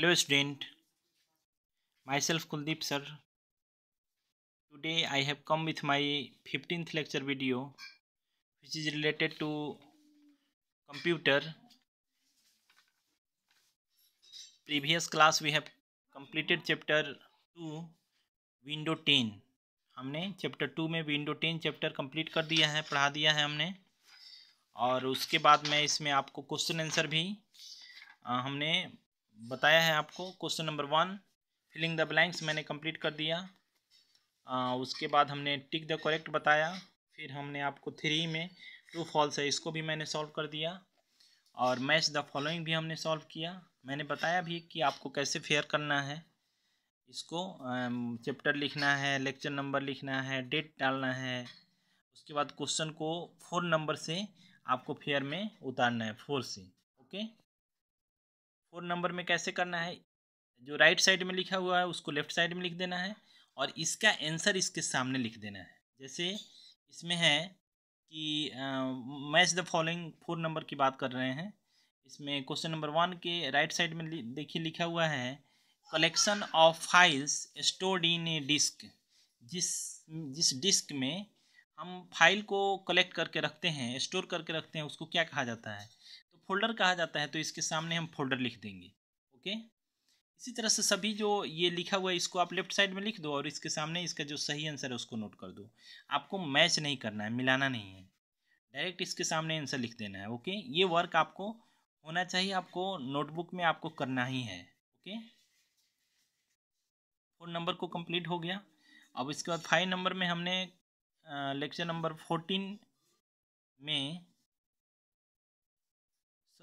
Hello student, myself Kuldeep sir. Today I have come with my 15th lecture video which is related to computer. Previous class we have completed chapter 2 window 10 हमने chapter 2 में window 10 chapter complete कर दिया है पढ़ा दिया है हमने और उसके बाद मैं इसमें आपको क्वेश्चन आंसर भी आ, हमने बताया है आपको question number one filling the blanks मैंने कंप्लीट कर दिया आ, उसके बाद हमने टिक द करेक्ट बताया फिर हमने आपको थ्री में ट्रू फॉल्स है इसको भी मैंने सॉल्व कर दिया और मैच द फॉलोइंग भी हमने सॉल्व किया मैंने बताया भी कि आपको कैसे फेयर करना है इसको चैप्टर लिखना है लेक्चर नंबर लिखना है डेट डालना है उसके बाद क्वेश्चन को फोर नंबर से आपको फेयर में उतारना है फोर से ओके फोर नंबर में कैसे करना है जो राइट साइड में लिखा हुआ है उसको लेफ्ट साइड में लिख देना है और इसका आंसर इसके सामने लिख देना है जैसे इसमें है कि match the following four number की बात कर रहे हैं इसमें क्वेश्चन नंबर वन के राइट साइड में देखिए लिखा हुआ है collection of files stored in a disk जिस जिस डिस्क में हम फाइल को कलेक्ट करके रखते हैं स्टोर करके रखते हैं उसको क्या कहा जाता है फोल्डर कहा जाता है तो इसके सामने हम फोल्डर लिख देंगे ओके इसी तरह से सभी जो ये लिखा हुआ है इसको आप लेफ्ट साइड में लिख दो और इसके सामने इसका जो सही आंसर है उसको नोट कर दो आपको मैच नहीं करना है मिलाना नहीं है डायरेक्ट इसके सामने आंसर लिख देना है ओके ये वर्क आपको होना चाहिए आपको नोटबुक में आपको करना ही है ओके फोर नंबर को कंप्लीट हो गया अब इसके बाद फाइव नंबर में हमने लेक्चर नंबर फोर्टीन में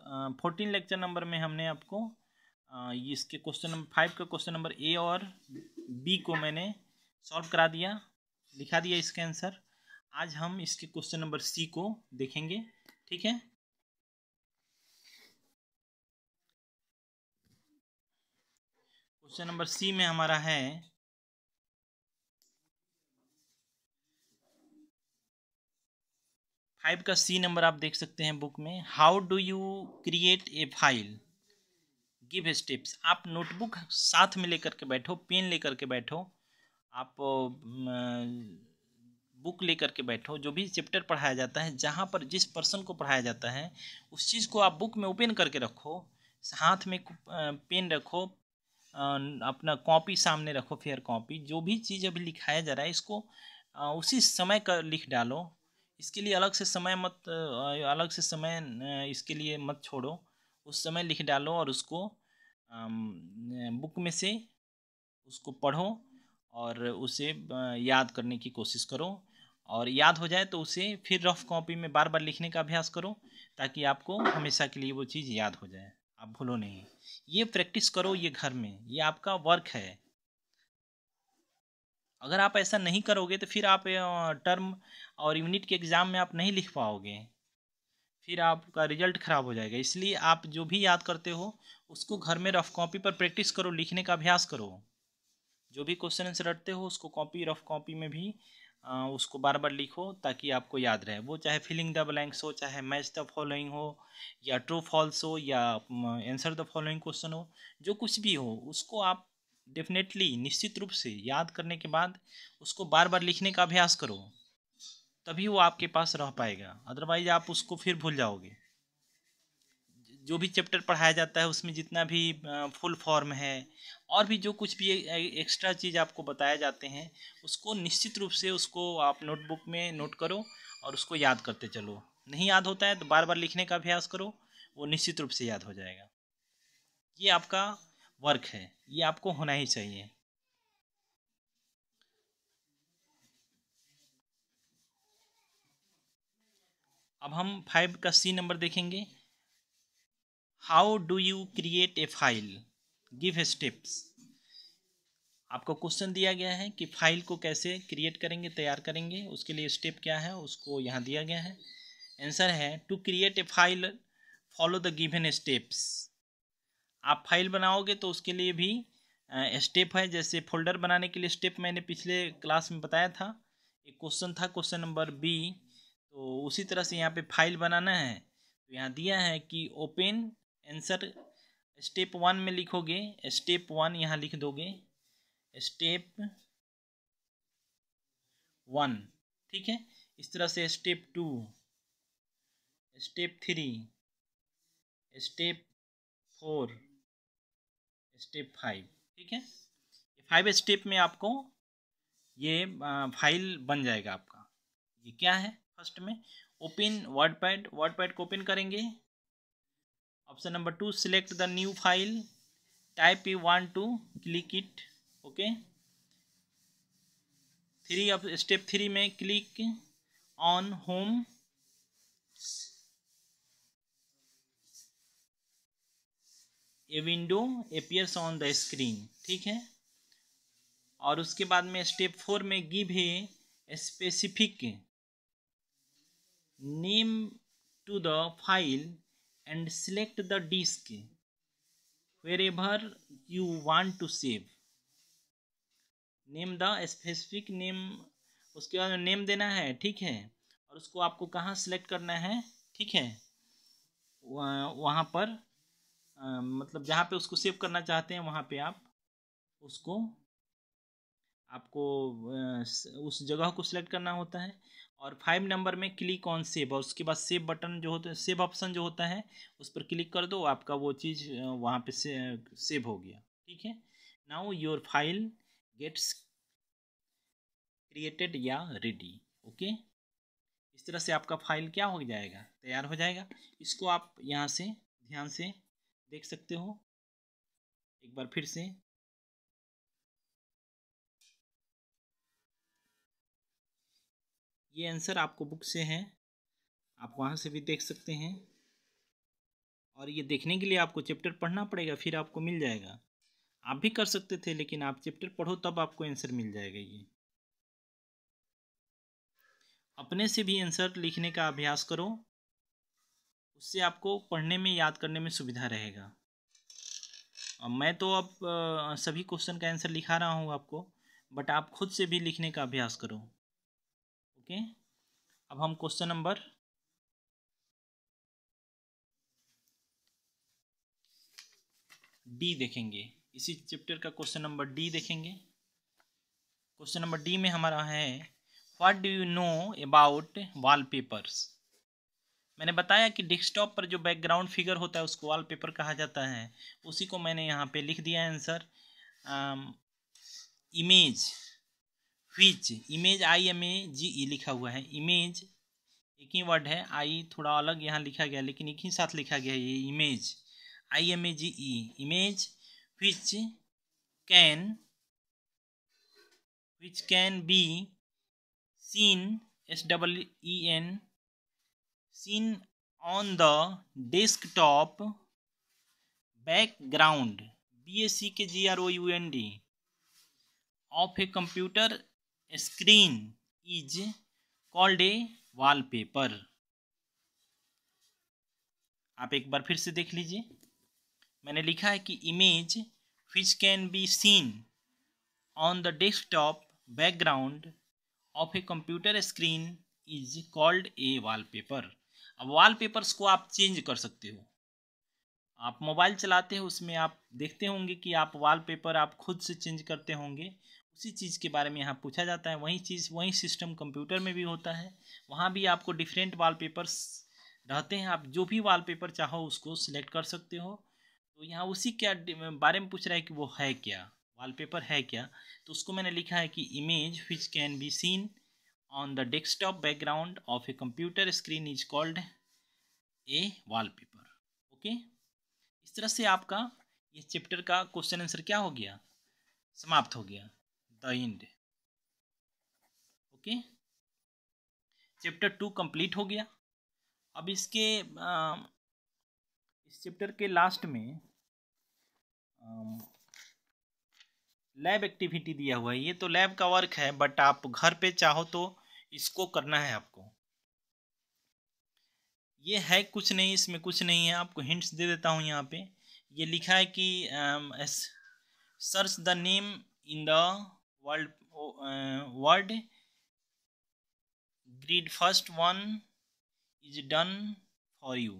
फोर्टीन लेक्चर नंबर में हमने आपको इसके क्वेश्चन नंबर फाइव का क्वेश्चन नंबर ए और बी को मैंने सॉल्व करा दिया लिखा दिया इसका आंसर आज हम इसके क्वेश्चन नंबर सी को देखेंगे ठीक है क्वेश्चन नंबर सी में हमारा है फाइव का सी नंबर आप देख सकते हैं बुक में how do you create a file give steps आप नोटबुक साथ में लेकर के बैठो पेन लेकर के बैठो आप बुक लेकर के बैठो जो भी चैप्टर पढ़ाया जाता है जहाँ पर जिस पर्सन को पढ़ाया जाता है उस चीज़ को आप बुक में ओपन करके रखो हाथ में पेन रखो अपना कॉपी सामने रखो फेयर कॉपी जो भी चीज़ अभी लिखाया जा रहा है इसको उसी समय का लिख डालो इसके लिए अलग से समय मत अलग से समय इसके लिए मत छोड़ो उस समय लिख डालो और उसको बुक में से उसको पढ़ो और उसे याद करने की कोशिश करो और याद हो जाए तो उसे फिर रफ कॉपी में बार बार लिखने का अभ्यास करो ताकि आपको हमेशा के लिए वो चीज़ याद हो जाए आप भूलो नहीं ये प्रैक्टिस करो ये घर में ये आपका वर्क है अगर आप ऐसा नहीं करोगे तो फिर आप टर्म और यूनिट के एग्ज़ाम में आप नहीं लिख पाओगे फिर आपका रिजल्ट ख़राब हो जाएगा इसलिए आप जो भी याद करते हो उसको घर में रफ कॉपी पर प्रैक्टिस करो लिखने का अभ्यास करो जो भी क्वेश्चन से रटते हो उसको कॉपी रफ कॉपी में भी आ, उसको बार बार लिखो ताकि आपको याद रहे वो चाहे फिलिंग द ब्लैंक्स हो चाहे मैच द फॉलोइंग हो या ट्रू फॉल्स हो या आंसर द फॉलोइंग क्वेश्चन हो जो कुछ भी हो उसको आप डेफिनेटली निश्चित रूप से याद करने के बाद उसको बार बार लिखने का अभ्यास करो तभी वो आपके पास रह पाएगा अदरवाइज आप उसको फिर भूल जाओगे जो भी चैप्टर पढ़ाया जाता है उसमें जितना भी फुल फॉर्म है और भी जो कुछ भी एक्स्ट्रा चीज़ आपको बताया जाते हैं उसको निश्चित रूप से उसको आप नोटबुक में नोट करो और उसको याद करते चलो नहीं याद होता है तो बार बार लिखने का अभ्यास करो वो निश्चित रूप से याद हो जाएगा ये आपका वर्क है ये आपको होना ही चाहिए अब हम फाइव का सी नंबर देखेंगे how do you create a file give steps आपको क्वेश्चन दिया गया है कि फाइल को कैसे क्रिएट करेंगे तैयार करेंगे उसके लिए स्टेप क्या है उसको यहाँ दिया गया है आंसर है to create a file follow the given steps आप फाइल बनाओगे तो उसके लिए भी स्टेप है जैसे फोल्डर बनाने के लिए स्टेप मैंने पिछले क्लास में बताया था एक क्वेश्चन था क्वेश्चन नंबर बी तो उसी तरह से यहाँ पे फाइल बनाना है तो यहाँ दिया है कि ओपन आंसर स्टेप वन में लिखोगे स्टेप वन यहाँ लिख दोगे स्टेप वन ठीक है इस तरह से step two step three step four step five ठीक है फाइव स्टेप में आपको ये फाइल बन जाएगा आपका ये क्या है फर्स्ट में open WordPad WordPad को ओपन करेंगे option number two select the new file type you one two click it okay three अब स्टेप थ्री में click on home a window appears on the screen ठीक है और उसके बाद में स्टेप फोर में गिव है specific name to the file and select the disk wherever you want to save name the specific name उसके बाद नेम देना है ठीक है और उसको आपको कहाँ सेलेक्ट करना है ठीक है वहाँ पर आ, मतलब जहाँ पे उसको सेव करना चाहते हैं वहाँ पे आप उसको आपको उस जगह को सिलेक्ट करना होता है और फाइव नंबर में क्लिक ऑन सेव और उसके बाद सेव बटन जो होता है सेव ऑप्शन जो होता है उस पर क्लिक कर दो आपका वो चीज़ वहाँ पे से सेव हो गया ठीक है now your file gets created या रेडी ओके इस तरह से आपका फाइल क्या हो जाएगा तैयार हो जाएगा इसको आप यहाँ से ध्यान से देख सकते हो एक बार फिर से ये आंसर आपको बुक से है आप वहाँ से भी देख सकते हैं और ये देखने के लिए आपको चैप्टर पढ़ना पड़ेगा फिर आपको मिल जाएगा आप भी कर सकते थे लेकिन आप चैप्टर पढ़ो तब आपको आंसर मिल जाएगा ये अपने से भी आंसर लिखने का अभ्यास करो उससे आपको पढ़ने में याद करने में सुविधा रहेगा और मैं तो अब सभी क्वेश्चन का आंसर लिखा रहा हूँ आपको बट आप खुद से भी लिखने का अभ्यास करो ओके अब हम क्वेश्चन नंबर डी देखेंगे इसी चैप्टर का क्वेश्चन नंबर डी देखेंगे क्वेश्चन नंबर डी में हमारा है what do you know about wallpapers मैंने बताया कि डेस्कटॉप पर जो बैकग्राउंड फिगर होता है उसको वॉलपेपर कहा जाता है उसी को मैंने यहाँ पे लिख दिया answer image which image I M A G E लिखा हुआ है इमेज एक ही वर्ड है आई थोड़ा अलग यहाँ लिखा गया लेकिन एक ही साथ लिखा गया है ये image I M A G E image which can which can be seen S double E N seen on the desktop background B S C K G R O U N D of a computer screen is called a wallpaper आप एक बार फिर से देख लीजिए मैंने लिखा है कि image which can be seen on the desktop background of a computer screen is called a wallpaper अब वॉलपेपर्स को आप चेंज कर सकते हो आप मोबाइल चलाते हो उसमें आप देखते होंगे कि आप वॉलपेपर आप खुद से चेंज करते होंगे उसी चीज़ के बारे में यहाँ पूछा जाता है वही चीज़ वही सिस्टम कंप्यूटर में भी होता है वहाँ भी आपको डिफरेंट वॉलपेपर्स रहते हैं आप जो भी वॉलपेपर चाहो उसको सिलेक्ट कर सकते हो तो यहाँ उसी क्या बारे में पूछ रहा है कि वो है क्या वॉलपेपर है क्या तो उसको मैंने लिखा है कि image which can be seen on the desktop background of a computer screen is called a wallpaper okay इस तरह से आपका ये चैप्टर का क्वेश्चन आंसर क्या हो गया समाप्त हो गया and okay chapter two complete हो गया अब इसके आ, इस चैप्टर के लास्ट में लैब एक्टिविटी दिया हुआ है ये तो लैब का वर्क है बट आप घर पे चाहो तो इसको करना है आपको ये है कुछ नहीं इसमें कुछ नहीं है आपको हिंट्स दे देता हूँ यहाँ पे ये लिखा है कि search the name in the world world grid first one is done for you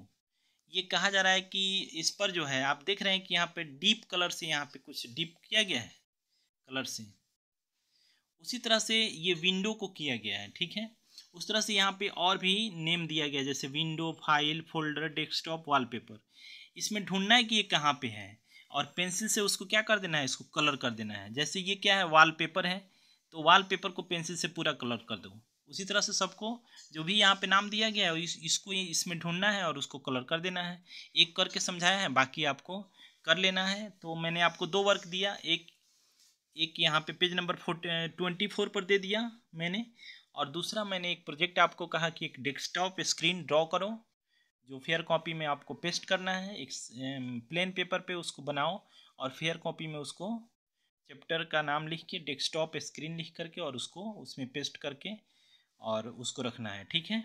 ये कहा जा रहा है कि इस पर जो है आप देख रहे हैं कि यहाँ पे डीप कलर से यहाँ पे कुछ डीप किया गया है कलर से उसी तरह से ये विंडो को किया गया है ठीक है उस तरह से यहाँ पे और भी नेम दिया गया जैसे window file folder desktop wallpaper इसमें ढूंढना है कि ये कहाँ पे है और पेंसिल से उसको क्या कर देना है इसको कलर कर देना है जैसे ये क्या है वाल पेपर है तो वाल पेपर को पेंसिल से पूरा कलर कर दो उसी तरह से सबको जो भी यहाँ पे नाम दिया गया है इस, इसको इसमें ढूंढना है और उसको कलर कर देना है एक करके समझाया है बाकी आपको कर लेना है तो मैंने आपको दो वर्क दिया एक एक यहाँ पे page number four twenty four पर दे दिया मैंने और दूसरा मैंने एक प्रोजेक्ट आपको कहा कि एक डेस्कटॉप स्क्रीन ड्रॉ करो जो फेयर कॉपी में आपको पेस्ट करना है एक प्लेन पेपर पे उसको बनाओ और फेयर कॉपी में उसको चैप्टर का नाम लिख के डेस्कटॉप स्क्रीन लिख करके और उसको उसमें पेस्ट करके और उसको रखना है ठीक है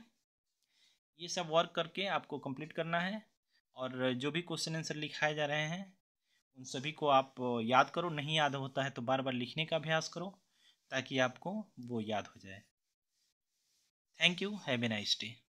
ये सब वर्क करके आपको कंप्लीट करना है और जो भी क्वेश्चन आंसर लिखाए जा रहे हैं उन सभी को आप याद करो नहीं याद होता है तो बार बार लिखने का अभ्यास करो ताकि आपको वो याद हो जाए thank you have a nice day